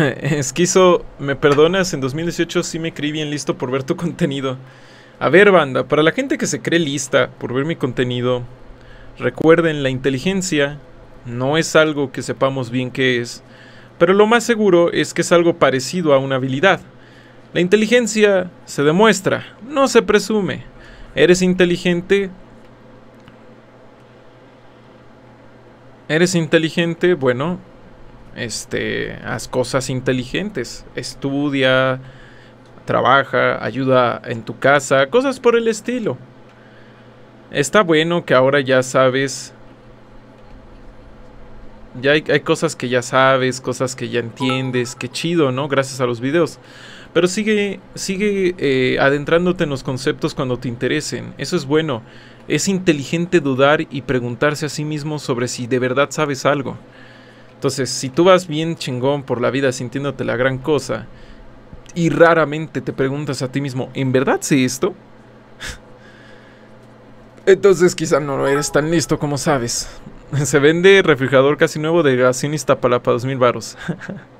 Esquizo, ¿me perdonas? En 2018 sí me creí bien listo por ver tu contenido. A ver, banda, para la gente que se cree lista por ver mi contenido, recuerden, la inteligencia no es algo que sepamos bien qué es, pero lo más seguro es que es algo parecido a una habilidad. La inteligencia se demuestra, no se presume. Eres inteligente. Eres inteligente, bueno, este, haz cosas inteligentes, estudia, trabaja, ayuda en tu casa, cosas por el estilo. Está bueno que ahora ya sabes, ya hay, cosas que ya sabes, cosas que ya entiendes, qué chido, ¿no? Gracias a los videos. Pero sigue, sigue eh, adentrándote en los conceptos cuando te interesen. Eso es bueno. Es inteligente dudar y preguntarse a sí mismo sobre si de verdad sabes algo. Entonces, si tú vas bien chingón por la vida sintiéndote la gran cosa y raramente te preguntas a ti mismo, ¿en verdad sé esto? Entonces quizá no eres tan listo como sabes. Se vende refrigerador casi nuevo de para dos 2000 varos.